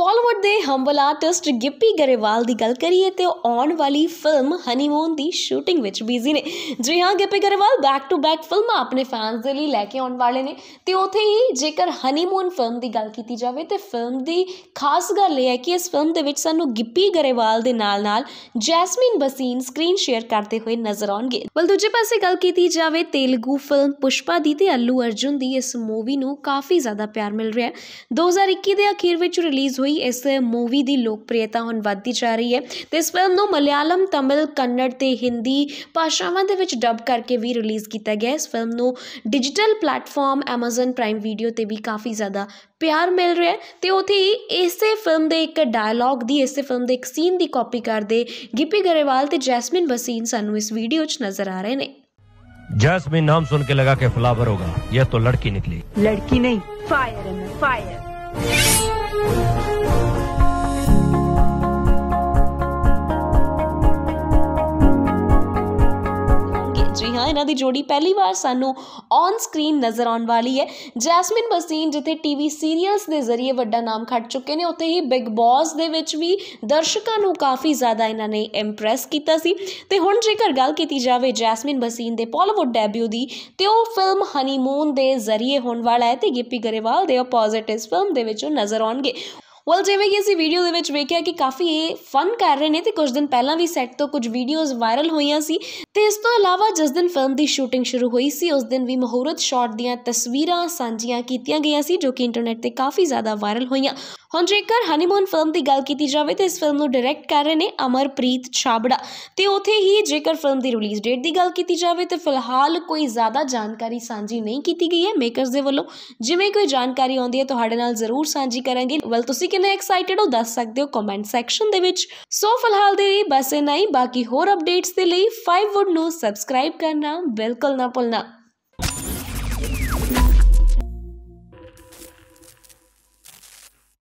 ਬਾਲੀਵੁੱਡ ਦੇ humble artist Gippy Grewal ਦੀ ਗੱਲ ਕਰੀਏ ਤੇ ਉਹ ਆਉਣ ਵਾਲੀ ਫਿਲਮ ਹਨੀਮੂਨ ਦੀ ਸ਼ੂਟਿੰਗ ਵਿੱਚ ਬਿਜ਼ੀ ਨੇ ਜੀ ਹਾਂ Gippy Grewal back to back film ਆਪਣੇ ਫੈਨਸ ਦੇ ਲਈ ਲੈ ਕੇ ਆਉਣ ਵਾਲੇ ਨੇ ਤੇ ਉਥੇ ਹੀ ਜੇਕਰ ਹਨੀਮੂਨ ਫਿਲਮ ਦੀ ਗੱਲ ਕੀਤੀ ਜਾਵੇ ਤੇ ਫਿਲਮ ਦੀ ਖਾਸ ਗੱਲ ਇਹ ਹੈ ਕਿ ਇਸ ਫਿਲਮ ਦੇ ਵਿੱਚ ਸਾਨੂੰ ਗਿੱਪੀ ਗਰੇਵਾਲ ਦੇ ਨਾਲ-ਨਾਲ ਜੈਸਮੀਨ ਬਸੀਨ ਸਕਰੀਨ ਸ਼ੇਅਰ ਕਰਦੇ ਹੋਏ ਨਜ਼ਰ ਆਉਣਗੇ ਬਲ ਦੂਜੇ ਪਾਸੇ ਗੱਲ ਕੀਤੀ ਜਾਵੇ ਤੇਲਗੂ ਫਿਲਮ ਪੁਸ਼ਪਾ ਦੀ ਤੇ ਅੱਲੂ ਅਰਜੁਨ ਦੀ ਇਸ ਮੂਵੀ ਨੂੰ ਕਾਫੀ ਜ਼ਿਆਦਾ ਪਿਆਰ ਮਿਲ ਰਿਹਾ ਹੈ 2021 ਦੇ ਅਖੀਰ ਵਿੱਚ ਰਿਲੀਜ਼ ਹੀ ਇਸ ਮੂਵੀ ਦੀ ਲੋਕਪ੍ਰਿਯਤਾ ਹੁਣ ਵੱਧਦੀ ਜਾ ਰਹੀ ਹੈ ਤੇ ਇਸ ਫਿਲਮ ਨੂੰ ਮਲਿਆਲਮ ਤਮਿਲ ਕੰਨੜ ਤੇ ਹਿੰਦੀ ਭਾਸ਼ਾਵਾਂ ਦੇ ਵਿੱਚ ਡਬ ਕਰਕੇ ਵੀ ਰਿਲੀਜ਼ ਕੀਤਾ ਗਿਆ ਇਸ ਫਿਲਮ ਨੂੰ digital platform Amazon Prime Video ਤੇ ਵੀ ਕਾਫੀ ਜ਼ਿਆਦਾ ਪਿਆਰ ਮਿਲ ਰਿਹਾ ਤੇ ਉਥੇ ਹੀ ਇਸੇ ਫਿਲਮ ਦੇ ਇੱਕ ਡਾਇਲੌਗ ਦੀ ਇਸੇ ਫਿਲਮ ਦੇ ਇੱਕ ਸੀਨ ਦੀ ਕਾਪੀ ਕਰਦੇ ਗਿੱਪੀ ਗਰੇਵਾਲ ਤੇ ਜੈਸਮਿਨ ਵਸੀਨ ਸਾਨੂੰ ਇਸ ਵੀਡੀਓ 'ਚ ਨਜ਼ਰ ਆ ਰਹੇ ਨੇ ਜੈਸਮਿਨ ਨਾਮ ਸੁਣ ਕੇ ਲਗਾ के ਫਲਾਵਰ ਹੋਗਾ ਇਹ ਤਾਂ ਲੜਕੀ ਨਿਕਲੀ ਲੜਕੀ ਨਹੀਂ ਫਾਇਰ ਹੈ ਫਾਇਰ ああ。ਹਾਂ ਇਹਨਾਂ ਦੀ ਜੋੜੀ ਪਹਿਲੀ ਵਾਰ ਸਾਨੂੰ ਔਨ ਸਕਰੀਨ ਨਜ਼ਰ ਆਉਣ ਵਾਲੀ ਹੈ ਜੈਸਮਿਨ ਬਸੀਨ ਜਿੱਥੇ ਟੀਵੀ ਸੀਰੀਅਲਸ ਦੇ ਜ਼ਰੀਏ ਵੱਡਾ ਨਾਮ ਖੱਟ ਚੁੱਕੇ ਨੇ ਉੱਥੇ ਹੀ ਬਿਗ ਬੌਸ ਦੇ ਵਿੱਚ ਵੀ ਦਰਸ਼ਕਾਂ ਨੂੰ ਕਾਫੀ ਜ਼ਿਆਦਾ ਇਹਨਾਂ ਨੇ ਇੰਪ੍ਰੈਸ ਕੀਤਾ ਸੀ ਤੇ ਹੁਣ ਜੇਕਰ ਗੱਲ ਕੀਤੀ ਜਾਵੇ ਜੈਸਮਿਨ ਬਸੀਨ ਦੇ ਪੋਲੀਵੁੱਡ ਡੈਬਿਊ ਦੀ ਤੇ ਉਹ ਫਿਲਮ ਹਨੀਮੂਨ ਦੇ ਜ਼ਰੀਏ ਹੋਣ ਵਾਲਾ ਹੈ ਤੇ ਗਿੱਪੀ ਗਰੇਵਾਲ ਦੇ ਆਪੋਜ਼ਿਟ ਇਸ ਫਿਲਮ ਦੇ ਵਿੱਚ ਨਜ਼ਰ ਆਉਣਗੇ ਵੈਲ ਜਿਵੇਂ ਕਿ ਅਸੀਂ ਵੀਡੀਓ ਦੇ ਵਿੱਚ ਵੇਖਿਆ ਕਿ ਕਾਫੀ ਇਹ ਫਨ ਕਰ ਰਹੇ ਨੇ ਤੇ ਕੁਝ ਦਿਨ ਪਹਿਲਾਂ ਵੀ ਸੈੱਟ ਤੋਂ ਕੁਝ ਵੀਡੀਓਜ਼ ਵਾਇਰਲ ਹੋਈਆਂ ਸੀ ਤੇ ਇਸ ਤੋਂ ਇਲਾਵਾ ਜਿਸ ਦਿਨ ਫਿਲਮ ਦੀ ਸ਼ੂਟਿੰਗ ਸ਼ੁਰੂ ਹੋਈ ਸੀ ਉਸ ਦਿਨ ਵੀ ਮਹੂਰਤ ਸ਼ਾਟ ਦੀਆਂ ਤਸਵੀਰਾਂ ਸਾਂਝੀਆਂ ਕੀਤੀਆਂ ਗਈਆਂ ਸੀ ਜੋ ਕਿ ਇੰਟਰਨੈਟ ਤੇ ਕਾਫੀ ਜ਼ਿਆਦਾ ਵਾਇਰਲ ਹੋਈਆਂ ਹੁਣ ਜੇਕਰ ਹਨੀਮੂਨ ਫਿਲਮ ਦੀ ਗੱਲ ਕੀਤੀ ਜਾਵੇ ਤਾਂ ਇਸ ਫਿਲਮ ਨੂੰ ਡਾਇਰੈਕਟ ਕਰ ਰਹੇ ਨੇ ਅਮਰਪ੍ਰੀਤ ਛਾਬੜਾ ਤੇ ਉਥੇ ਹੀ ਜੇਕਰ ਫਿਲਮ ਦੀ ਰਿਲੀਜ਼ ਡੇਟ ਦੀ ਗੱਲ ਕੀਤੀ ਜਾਵੇ ਤਾਂ ਫਿਲਹਾਲ ਕੋਈ ਜ਼ਿਆਦਾ ਜਾਣਕਾਰੀ ਸਾਂਝੀ ਨਹੀਂ ਕੀਤੀ ਗਈ ਹੈ ਮੇਕਰਸ ਦੇ ਵੱਲੋਂ ਜਿਵੇਂ ਕੋਈ ਜਾਣਕਾਰੀ ਆਉਂਦੀ ਹੈ ਤੁਹਾਡੇ ਨਾਲ ਜ਼ਰੂਰ ਸਾਂਝੀ ਕਰਾਂਗੇ ਵੈਲ ਤੁਸੀਂ ਕਿੰਨੇ ਐਕਸਾਈਟਿਡ ਹੋ ਦੱਸ ਸਕਦੇ ਹੋ ਕਮੈਂਟ ਸੈਕਸ਼ਨ ਦੇ ਵਿੱਚ ਸੋ ਫਿਲਹਾਲ ਦੇ ਲਈ ਬਸ ਇਨਾ ਹੀ ਬਾਕੀ ਹੋਰ ਅਪਡੇਟਸ ਦੇ ਲਈ 5 ਵੁੱਡ ਨੂੰ ਸਬਸਕ੍ਰਾਈਬ ਕਰਨਾ ਬਿਲਕੁਲ ਨਾ ਭੁੱਲਣਾ